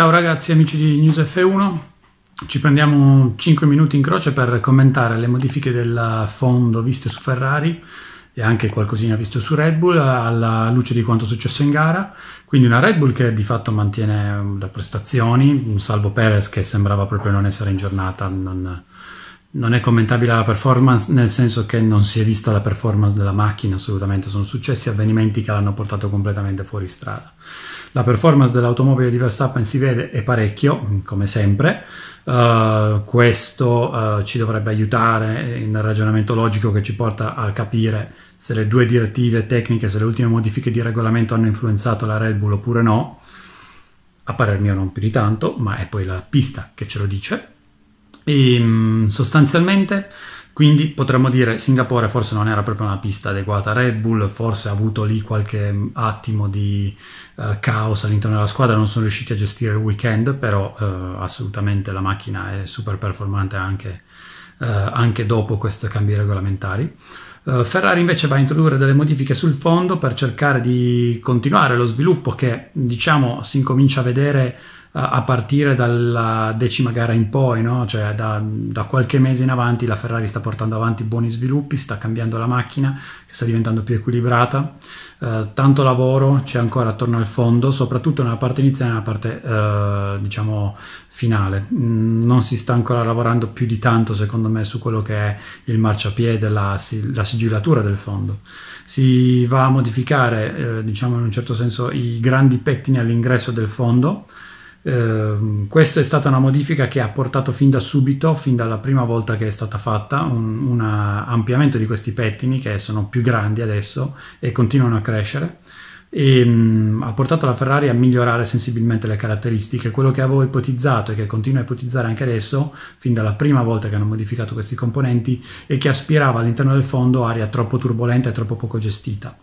Ciao ragazzi amici di News F1, ci prendiamo 5 minuti in croce per commentare le modifiche del fondo viste su Ferrari e anche qualcosina visto su Red Bull alla luce di quanto è successo in gara. Quindi una Red Bull che di fatto mantiene um, le prestazioni, un salvo Perez che sembrava proprio non essere in giornata, non, non è commentabile la performance nel senso che non si è vista la performance della macchina assolutamente, sono successi avvenimenti che l'hanno portato completamente fuori strada. La performance dell'automobile di Verstappen si vede è parecchio, come sempre. Uh, questo uh, ci dovrebbe aiutare nel ragionamento logico che ci porta a capire se le due direttive tecniche, se le ultime modifiche di regolamento hanno influenzato la Red Bull oppure no. A parer mio non più di tanto, ma è poi la pista che ce lo dice. E, ehm, sostanzialmente quindi potremmo dire Singapore forse non era proprio una pista adeguata, a Red Bull forse ha avuto lì qualche mm, attimo di uh, caos all'interno della squadra, non sono riusciti a gestire il weekend, però uh, assolutamente la macchina è super performante anche, uh, anche dopo questi cambi regolamentari. Ferrari invece va a introdurre delle modifiche sul fondo per cercare di continuare lo sviluppo che diciamo si incomincia a vedere a partire dalla decima gara in poi, no? cioè da, da, qualche mese in avanti la Ferrari sta portando avanti buoni sviluppi, sta cambiando la macchina che sta diventando più equilibrata, eh, tanto lavoro c'è ancora attorno al fondo, soprattutto nella parte iniziale e nella parte eh, diciamo finale. Mm, non si sta ancora lavorando più di tanto secondo me su quello che è il marciapiede, la, la sigillatura del fondo. Si va a modificare eh, diciamo in un certo senso i grandi pettini all'ingresso del fondo eh, questa è stata una modifica che ha portato fin da subito, fin dalla prima volta che è stata fatta, un, un ampliamento di questi pettini che sono più grandi adesso e continuano a crescere e ehm, mh, ha portato la Ferrari a migliorare sensibilmente le caratteristiche. Quello che avevo ipotizzato e che continuo a ipotizzare anche adesso, fin dalla prima volta che hanno modificato questi componenti, è che aspirava all'interno del fondo aria troppo turbolenta e troppo poco gestita.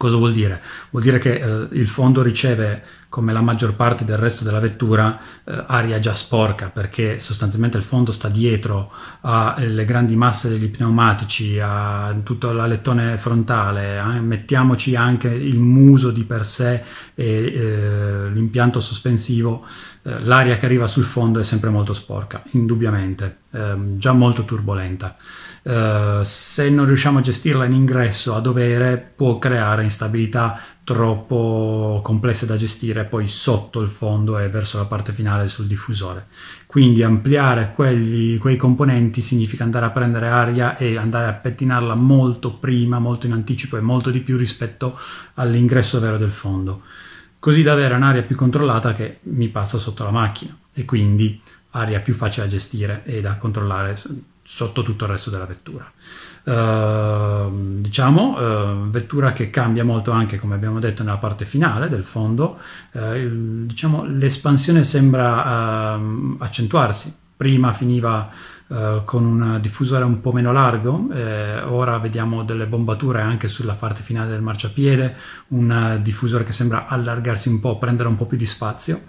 Cosa vuol dire? Vuol dire che eh, il fondo riceve, come la maggior parte del resto della vettura, eh, aria già sporca, perché sostanzialmente il fondo sta dietro alle grandi masse degli pneumatici, a tutto l'alettone frontale, eh, mettiamoci anche il muso di per sé e eh, l'impianto sospensivo, eh, l'aria che arriva sul fondo è sempre molto sporca, indubbiamente, ehm, già molto turbolenta. Eh, se non riusciamo a gestirla in ingresso a dovere può creare instabilità troppo complesse da gestire poi sotto il fondo e verso la parte finale sul diffusore. Quindi ampliare quelli, quei componenti significa andare a prendere aria e andare a pettinarla molto prima, molto in anticipo e molto di più rispetto all'ingresso vero del fondo così da avere un'aria più controllata che mi passa sotto la macchina e quindi aria più facile da gestire e da controllare sotto tutto il resto della vettura. Uh, diciamo, uh, vettura che cambia molto anche, come abbiamo detto, nella parte finale del fondo. Uh, il, diciamo, l'espansione sembra ehm, accentuarsi. Prima finiva eh, con un diffusore un po' meno largo, eh, ora vediamo delle bombature anche sulla parte finale del marciapiede, un diffusore che sembra allargarsi un po', prendere un po' più di spazio.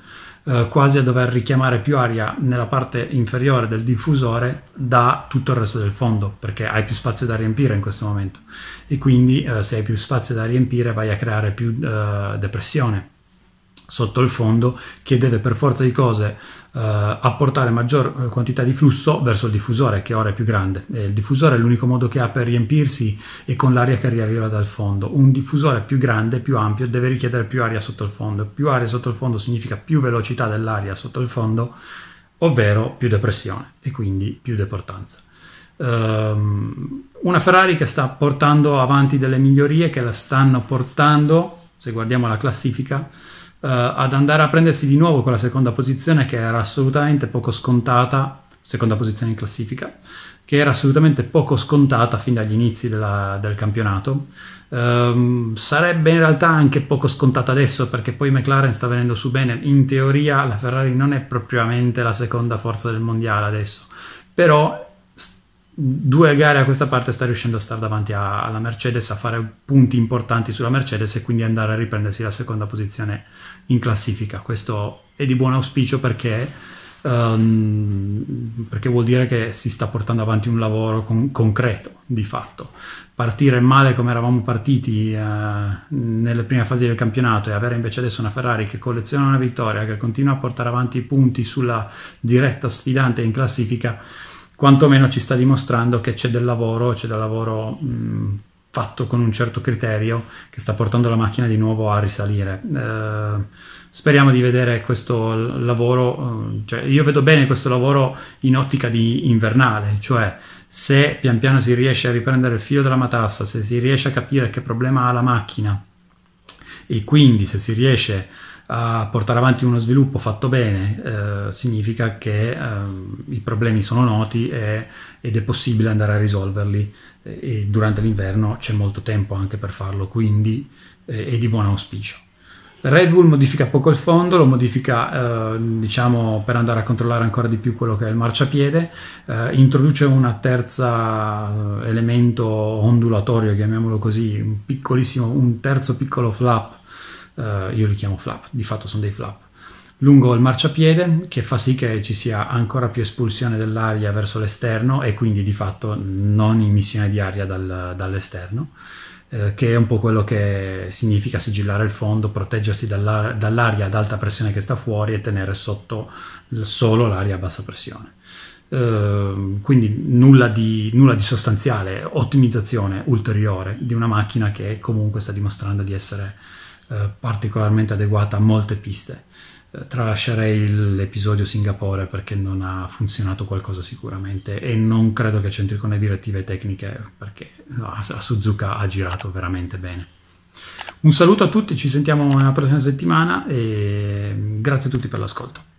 Eh, quasi a dover richiamare più aria nella parte inferiore del diffusore da tutto il resto del fondo, perché hai più spazio da riempire in questo momento. E quindi eh, se hai più spazio da riempire vai a creare più eh, depressione sotto il fondo che deve per forza di cose eh, apportare maggior eh, quantità di flusso verso il diffusore che ora è più grande. E eh, il diffusore è l'unico modo che ha per riempirsi e con l'aria che arriva dal fondo. Un diffusore più grande, più ampio, deve richiedere più aria sotto il fondo. Più aria sotto il fondo significa più velocità dell'aria sotto il fondo, ovvero più depressione e quindi più deportanza. Ehm, una Ferrari che sta portando avanti delle migliorie, che la stanno portando, se guardiamo la classifica, eh, ad andare a prendersi di nuovo quella seconda posizione che era assolutamente poco scontata, seconda posizione in classifica, che era assolutamente poco scontata fin dagli inizi della, del campionato. Um, sarebbe in realtà anche poco scontata adesso perché poi McLaren sta venendo su bene. In teoria la Ferrari non è propriamente la seconda forza del mondiale adesso, però due gare a questa parte sta riuscendo a stare davanti a, alla Mercedes, a fare punti importanti sulla Mercedes e quindi andare a riprendersi la seconda posizione in classifica. Questo è di buon auspicio perché, um, perché vuol dire che si sta portando avanti un lavoro con, concreto di fatto. Partire male come eravamo partiti uh, nelle prime fasi del campionato e avere invece adesso una Ferrari che colleziona una vittoria, che continua a portare avanti i punti sulla diretta sfidante in classifica quantomeno ci sta dimostrando che c'è del lavoro, c'è del lavoro mh, mm, fatto con un certo criterio che sta portando la macchina di nuovo a risalire. Eh, speriamo di vedere questo lavoro, eh, cioè io vedo bene questo lavoro in ottica di invernale, cioè se pian piano si riesce a riprendere il filo della matassa, se si riesce a capire che problema ha la macchina e quindi se si riesce a a portare avanti uno sviluppo fatto bene eh, significa che eh, i problemi sono noti e, ed è possibile andare a risolverli e, durante l'inverno c'è molto tempo anche per farlo, quindi è di buon auspicio. Red Bull modifica poco il fondo, lo modifica eh, diciamo, per andare a controllare ancora di più quello che è il marciapiede, eh, introduce un terzo eh, elemento ondulatorio, chiamiamolo così, un, un terzo piccolo flap eh, io li chiamo flap, di fatto sono dei flap. Lungo il marciapiede che fa sì che ci sia ancora più espulsione dell'aria verso l'esterno e quindi di fatto non immissione di aria dal, dall'esterno, eh, che è un po' quello che significa sigillare il fondo, proteggersi dall'ar- dall'aria ad alta pressione che sta fuori e tenere sotto solo l'aria a bassa pressione. Uh, quindi nulla di, nulla di, sostanziale, ottimizzazione ulteriore di una macchina che comunque sta dimostrando di essere eh, particolarmente adeguata a molte piste. Eh, tralascerei l'episodio Singapore perché non ha funzionato qualcosa sicuramente e non credo che c'entri con le direttive tecniche perché a Suzuka ha girato veramente bene. Un saluto a tutti, ci sentiamo la prossima settimana e mm, grazie a tutti per l'ascolto.